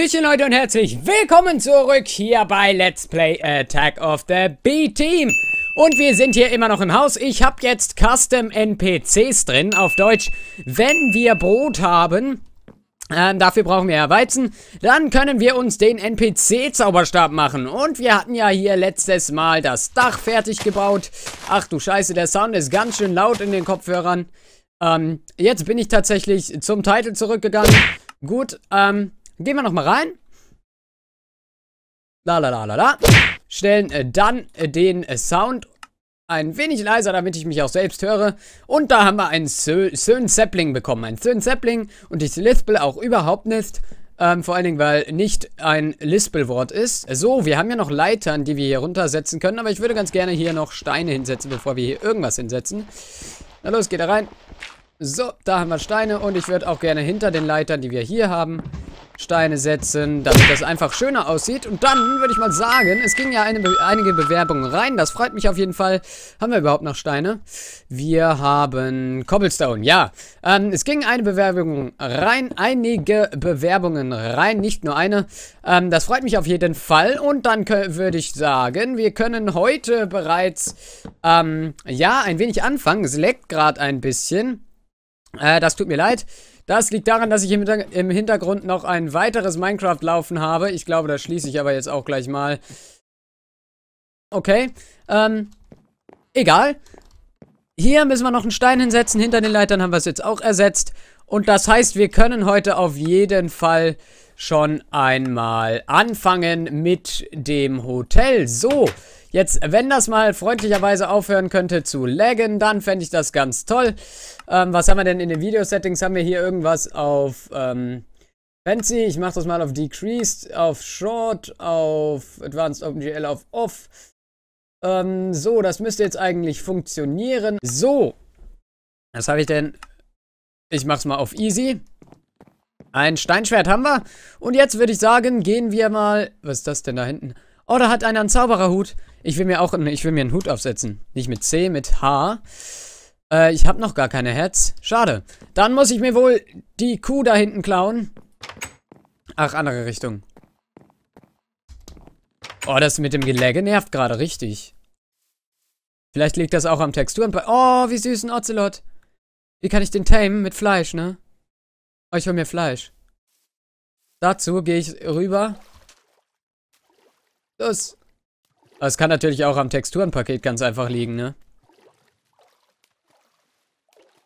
Bisschen Leute und herzlich willkommen zurück hier bei Let's Play Attack of the B-Team. Und wir sind hier immer noch im Haus. Ich habe jetzt Custom NPCs drin, auf Deutsch. Wenn wir Brot haben, ähm, dafür brauchen wir ja Weizen, dann können wir uns den NPC-Zauberstab machen. Und wir hatten ja hier letztes Mal das Dach fertig gebaut. Ach du Scheiße, der Sound ist ganz schön laut in den Kopfhörern. Ähm, jetzt bin ich tatsächlich zum Titel zurückgegangen. Gut, ähm, Gehen wir nochmal rein. La la la la la. Stellen äh, dann äh, den äh, Sound ein wenig leiser, damit ich mich auch selbst höre. Und da haben wir einen Söhn Sapling bekommen. Einen Söhn Sapling und ich lispel auch überhaupt nicht. Ähm, vor allen Dingen, weil nicht ein Lispelwort ist. So, wir haben ja noch Leitern, die wir hier runtersetzen können. Aber ich würde ganz gerne hier noch Steine hinsetzen, bevor wir hier irgendwas hinsetzen. Na los, geht da rein. So, da haben wir Steine. Und ich würde auch gerne hinter den Leitern, die wir hier haben, Steine setzen, damit das einfach schöner aussieht. Und dann würde ich mal sagen, es gingen ja eine Be einige Bewerbungen rein. Das freut mich auf jeden Fall. Haben wir überhaupt noch Steine? Wir haben Cobblestone, ja. Ähm, es gingen eine Bewerbung rein, einige Bewerbungen rein, nicht nur eine. Ähm, das freut mich auf jeden Fall. Und dann würde ich sagen, wir können heute bereits, ähm, ja, ein wenig anfangen. Es leckt gerade ein bisschen. Äh, das tut mir leid. Das liegt daran, dass ich im Hintergrund noch ein weiteres Minecraft laufen habe. Ich glaube, das schließe ich aber jetzt auch gleich mal. Okay, ähm, egal. Hier müssen wir noch einen Stein hinsetzen. Hinter den Leitern haben wir es jetzt auch ersetzt. Und das heißt, wir können heute auf jeden Fall schon einmal anfangen mit dem Hotel. So, jetzt, wenn das mal freundlicherweise aufhören könnte zu laggen, dann fände ich das ganz toll. Ähm, was haben wir denn in den Video-Settings? Haben wir hier irgendwas auf ähm, Fancy? Ich mache das mal auf Decreased, auf Short, auf Advanced OpenGL, auf Off. Ähm, so, das müsste jetzt eigentlich funktionieren. So, was habe ich denn? Ich mache es mal auf Easy. Ein Steinschwert haben wir. Und jetzt würde ich sagen, gehen wir mal... Was ist das denn da hinten? Oh, da hat einer einen Zaubererhut. Ich will mir auch ich will mir einen Hut aufsetzen. Nicht mit C, mit H. Äh, ich habe noch gar keine Heads. Schade. Dann muss ich mir wohl die Kuh da hinten klauen. Ach, andere Richtung. Oh, das mit dem Gelege nervt gerade richtig. Vielleicht liegt das auch am Texturen. Oh, wie süß ein Ocelot. Wie kann ich den tamen? Mit Fleisch, ne? Oh, ich hol mir Fleisch. Dazu gehe ich rüber. Los. Das kann natürlich auch am Texturenpaket ganz einfach liegen, ne?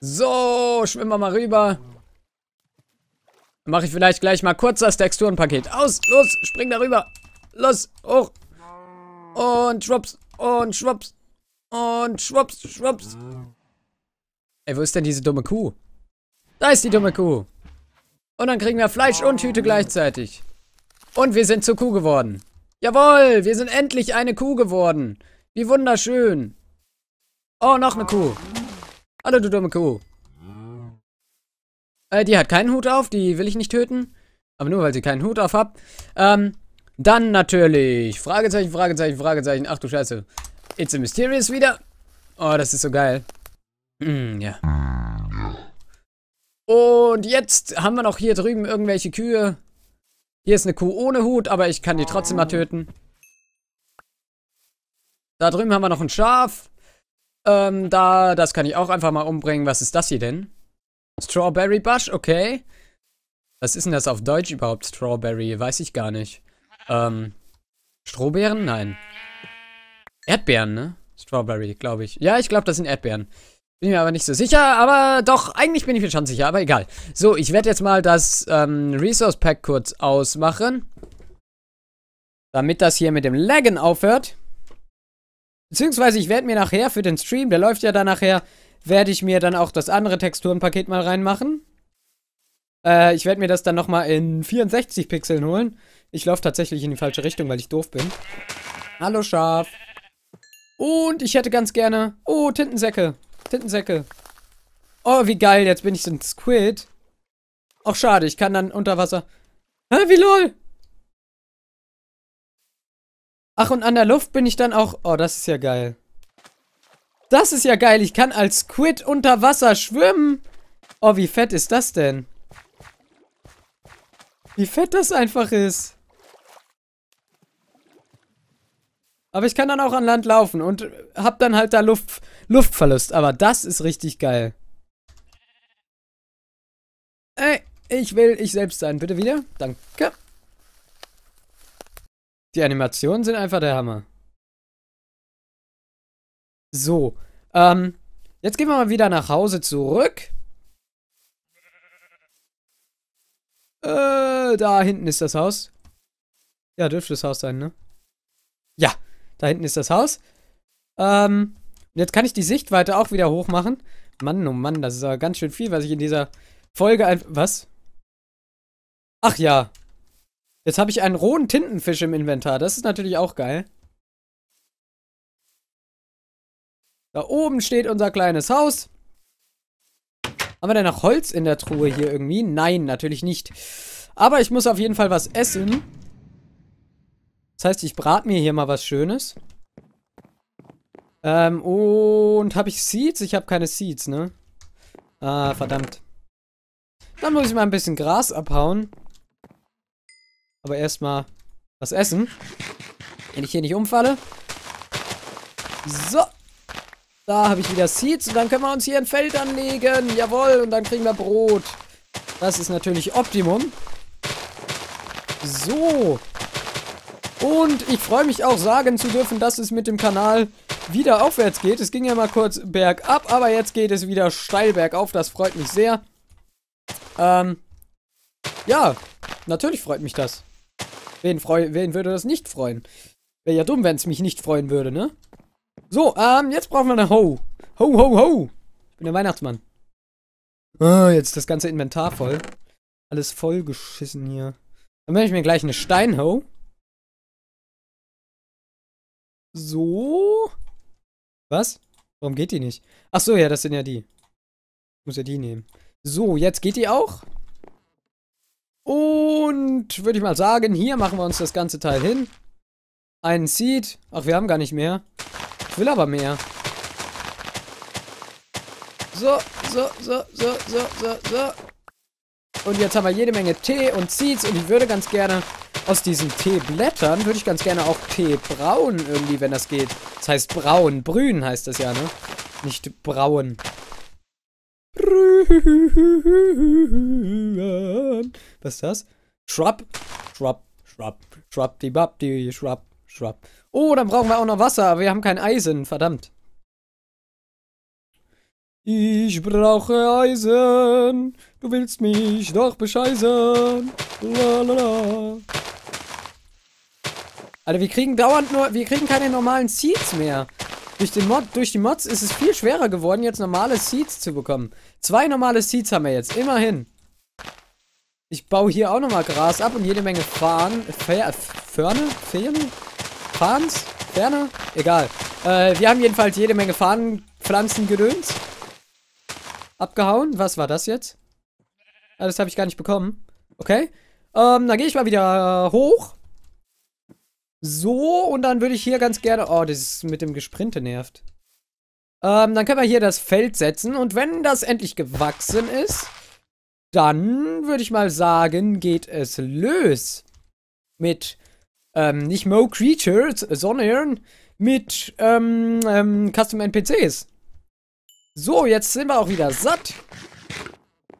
So, schwimmen wir mal rüber. Dann Mache ich vielleicht gleich mal kurz das Texturenpaket. Aus, los, spring da rüber. Los, hoch. Und schwupps, und schwupps, und schwupps, schwupps. Ey, wo ist denn diese dumme Kuh? Da ist die dumme Kuh. Und dann kriegen wir Fleisch und Hüte gleichzeitig. Und wir sind zur Kuh geworden. Jawohl, wir sind endlich eine Kuh geworden. Wie wunderschön. Oh, noch eine Kuh. Hallo, du dumme Kuh. Äh, die hat keinen Hut auf, die will ich nicht töten. Aber nur, weil sie keinen Hut auf hat. Ähm, dann natürlich. Fragezeichen, Fragezeichen, Fragezeichen. Ach du Scheiße. It's a Mysterious wieder. Oh, das ist so geil. Mm, ja. Und jetzt haben wir noch hier drüben irgendwelche Kühe. Hier ist eine Kuh ohne Hut, aber ich kann die trotzdem mal töten. Da drüben haben wir noch ein Schaf. Ähm, da, das kann ich auch einfach mal umbringen. Was ist das hier denn? Strawberry Bush, okay. Was ist denn das auf Deutsch überhaupt, Strawberry? Weiß ich gar nicht. Ähm, Strohbeeren? Nein. Erdbeeren, ne? Strawberry, glaube ich. Ja, ich glaube, das sind Erdbeeren. Bin mir aber nicht so sicher, aber doch, eigentlich bin ich mir schon sicher, aber egal. So, ich werde jetzt mal das ähm, Resource Pack kurz ausmachen. Damit das hier mit dem Laggen aufhört. Beziehungsweise ich werde mir nachher für den Stream, der läuft ja dann nachher, werde ich mir dann auch das andere Texturenpaket mal reinmachen. Äh, ich werde mir das dann nochmal in 64 Pixeln holen. Ich laufe tatsächlich in die falsche Richtung, weil ich doof bin. Hallo Schaf. Und ich hätte ganz gerne... Oh, Tintensäcke. Tintensäcke. Oh, wie geil. Jetzt bin ich so ein Squid. Auch schade, ich kann dann unter Wasser... Hä, wie lol? Ach, und an der Luft bin ich dann auch... Oh, das ist ja geil. Das ist ja geil. Ich kann als Squid unter Wasser schwimmen. Oh, wie fett ist das denn? Wie fett das einfach ist. Aber ich kann dann auch an Land laufen und hab dann halt da Luft, Luftverlust. Aber das ist richtig geil. Ey, ich will ich selbst sein. Bitte wieder. Danke. Die Animationen sind einfach der Hammer. So. Ähm, jetzt gehen wir mal wieder nach Hause zurück. Äh, da hinten ist das Haus. Ja, dürfte das Haus sein, ne? Ja, da hinten ist das Haus. Ähm, jetzt kann ich die Sichtweite auch wieder hoch machen. Mann, oh Mann, das ist aber ganz schön viel, was ich in dieser Folge einfach... Was? Ach ja, Jetzt habe ich einen rohen Tintenfisch im Inventar. Das ist natürlich auch geil. Da oben steht unser kleines Haus. Haben wir denn noch Holz in der Truhe hier irgendwie? Nein, natürlich nicht. Aber ich muss auf jeden Fall was essen. Das heißt, ich brate mir hier mal was Schönes. Ähm, und habe ich Seeds? Ich habe keine Seeds, ne? Ah, verdammt. Dann muss ich mal ein bisschen Gras abhauen aber erstmal was essen. Wenn ich hier nicht umfalle. So. Da habe ich wieder Seeds und dann können wir uns hier ein Feld anlegen. Jawohl, und dann kriegen wir Brot. Das ist natürlich Optimum. So. Und ich freue mich auch sagen zu dürfen, dass es mit dem Kanal wieder aufwärts geht. Es ging ja mal kurz bergab, aber jetzt geht es wieder steil bergauf. Das freut mich sehr. Ähm, ja, natürlich freut mich das. Wen, freu wen würde das nicht freuen? Wäre ja dumm, wenn es mich nicht freuen würde, ne? So, ähm, jetzt brauchen wir eine Ho. Ho, ho, ho. Ich bin der Weihnachtsmann. Oh, jetzt das ganze Inventar voll. Alles vollgeschissen hier. Dann werde ich mir gleich eine Steinho. So. Was? Warum geht die nicht? Ach so, ja, das sind ja die. Ich muss ja die nehmen. So, jetzt geht die auch. Und würde ich mal sagen, hier machen wir uns das ganze Teil hin. Einen Seed. Ach, wir haben gar nicht mehr. Ich will aber mehr. So, so, so, so, so, so, so. Und jetzt haben wir jede Menge Tee und Seeds und ich würde ganz gerne aus diesen Teeblättern, würde ich ganz gerne auch Tee brauen irgendwie, wenn das geht. Das heißt brauen, brühen heißt das ja, ne? Nicht brauen. Brühen. Was ist das? Shrub. Shrub. Shrub. Shrub. Die Bab. Die Shrub. Shrub. Oh, dann brauchen wir auch noch Wasser, aber wir haben kein Eisen. Verdammt. Ich brauche Eisen. Du willst mich doch bescheißen. Lalala. Alter, wir kriegen dauernd nur, wir kriegen keine normalen Seeds mehr. Durch, den Mod, durch die Mods ist es viel schwerer geworden, jetzt normale Seeds zu bekommen. Zwei normale Seeds haben wir jetzt, immerhin. Ich baue hier auch nochmal Gras ab und jede Menge Fahnen. Fer Förne? Fähne? Fahns? Ferne? Egal. Äh, wir haben jedenfalls jede Menge Fahnenpflanzen gedöns. Abgehauen. Was war das jetzt? Ah, das habe ich gar nicht bekommen. Okay. Ähm, dann gehe ich mal wieder hoch. So, und dann würde ich hier ganz gerne... Oh, das ist mit dem Gesprinte nervt. Ähm, dann können wir hier das Feld setzen. Und wenn das endlich gewachsen ist dann würde ich mal sagen, geht es los mit ähm, nicht Mo Creatures, sondern mit ähm, ähm, Custom NPCs. So, jetzt sind wir auch wieder satt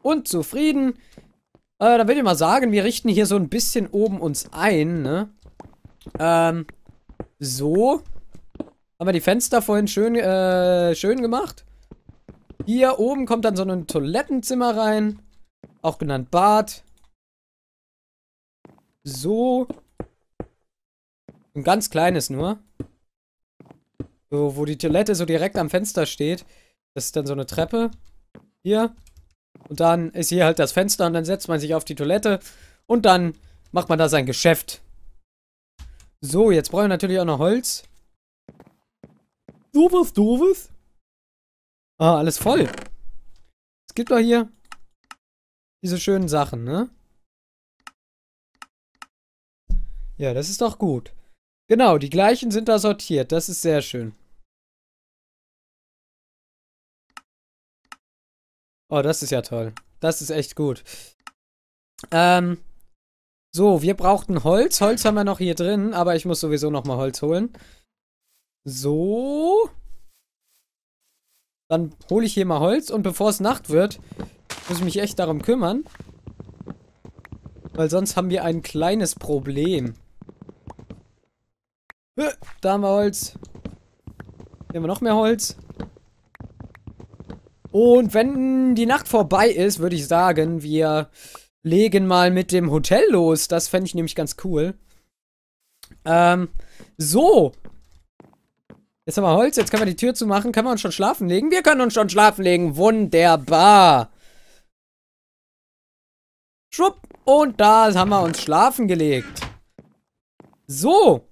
und zufrieden. Äh, dann würde ich mal sagen, wir richten hier so ein bisschen oben uns ein, ne? Ähm, so. Haben wir die Fenster vorhin schön, äh, schön gemacht. Hier oben kommt dann so ein Toilettenzimmer rein auch genannt Bart. So. Ein ganz kleines nur. So, wo die Toilette so direkt am Fenster steht. Das ist dann so eine Treppe. Hier. Und dann ist hier halt das Fenster und dann setzt man sich auf die Toilette. Und dann macht man da sein Geschäft. So, jetzt brauchen wir natürlich auch noch Holz. Doofes, doofes. Ah, alles voll. Es gibt doch hier diese schönen Sachen, ne? Ja, das ist doch gut. Genau, die gleichen sind da sortiert. Das ist sehr schön. Oh, das ist ja toll. Das ist echt gut. Ähm, so, wir brauchten Holz. Holz haben wir noch hier drin, aber ich muss sowieso nochmal Holz holen. So. Dann hole ich hier mal Holz und bevor es Nacht wird, muss ich mich echt darum kümmern. Weil sonst haben wir ein kleines Problem. Da haben wir Holz. Hier haben wir noch mehr Holz. Und wenn die Nacht vorbei ist, würde ich sagen, wir legen mal mit dem Hotel los. Das fände ich nämlich ganz cool. Ähm, so. Jetzt haben wir Holz, jetzt können wir die Tür zumachen. Können wir uns schon schlafen legen? Wir können uns schon schlafen legen. Wunderbar. Schwupp. Und da haben wir uns schlafen gelegt. So.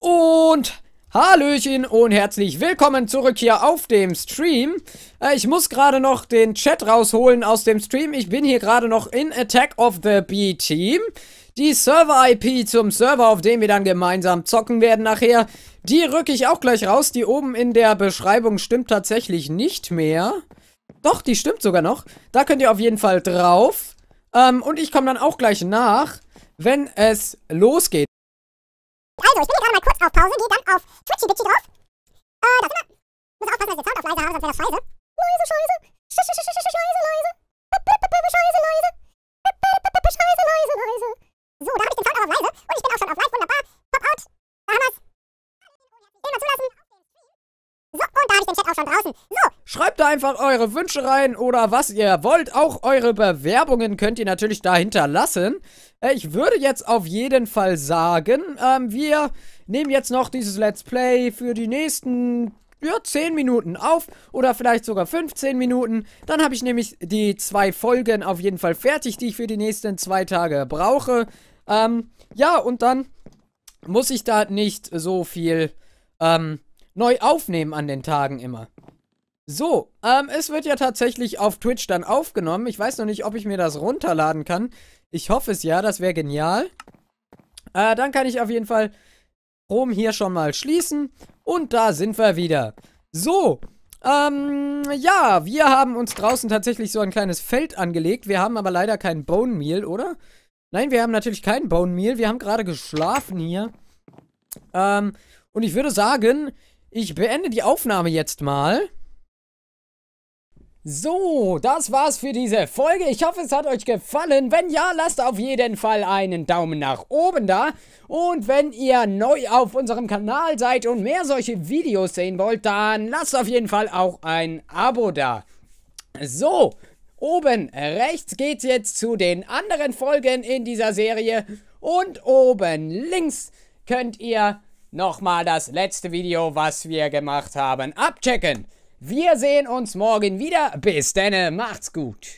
Und Hallöchen und herzlich willkommen zurück hier auf dem Stream. Äh, ich muss gerade noch den Chat rausholen aus dem Stream. Ich bin hier gerade noch in Attack of the B-Team. Die Server-IP zum Server, auf dem wir dann gemeinsam zocken werden nachher, die rücke ich auch gleich raus. Die oben in der Beschreibung stimmt tatsächlich nicht mehr. Doch, die stimmt sogar noch. Da könnt ihr auf jeden Fall drauf. Ähm, und ich komme dann auch gleich nach, wenn es losgeht. Also, ich bin hier gerade mal kurz auf Pause, gehe dann auf Twitchy Bitchy drauf. Äh, da sind wir. Muss aufpassen, dass der den Sound auf leise habe, sonst wäre das scheiße. Leise, scheiße. Scheiße, scheiße, scheiße, leise. Scheiße, leise. Scheiße, leise, leise. So, da habe ich den Sound auf leise. Und ich bin auch schon auf live, wunderbar. ist Chat auch schon draußen. So. Schreibt da einfach eure Wünsche rein oder was ihr wollt. Auch eure Bewerbungen könnt ihr natürlich da hinterlassen. Äh, ich würde jetzt auf jeden Fall sagen, ähm, wir nehmen jetzt noch dieses Let's Play für die nächsten ja, 10 Minuten auf oder vielleicht sogar 15 Minuten. Dann habe ich nämlich die zwei Folgen auf jeden Fall fertig, die ich für die nächsten zwei Tage brauche. Ähm, ja, und dann muss ich da nicht so viel ähm, neu aufnehmen an den Tagen immer. So, ähm, es wird ja tatsächlich auf Twitch dann aufgenommen. Ich weiß noch nicht, ob ich mir das runterladen kann. Ich hoffe es ja, das wäre genial. Äh, dann kann ich auf jeden Fall Rom hier schon mal schließen. Und da sind wir wieder. So, ähm, ja, wir haben uns draußen tatsächlich so ein kleines Feld angelegt. Wir haben aber leider kein Bone Meal, oder? Nein, wir haben natürlich kein Bone Meal. Wir haben gerade geschlafen hier. Ähm, und ich würde sagen, ich beende die Aufnahme jetzt mal. So, das war's für diese Folge. Ich hoffe, es hat euch gefallen. Wenn ja, lasst auf jeden Fall einen Daumen nach oben da. Und wenn ihr neu auf unserem Kanal seid und mehr solche Videos sehen wollt, dann lasst auf jeden Fall auch ein Abo da. So, oben rechts geht's jetzt zu den anderen Folgen in dieser Serie. Und oben links könnt ihr nochmal das letzte Video, was wir gemacht haben, abchecken. Wir sehen uns morgen wieder. Bis denne, macht's gut.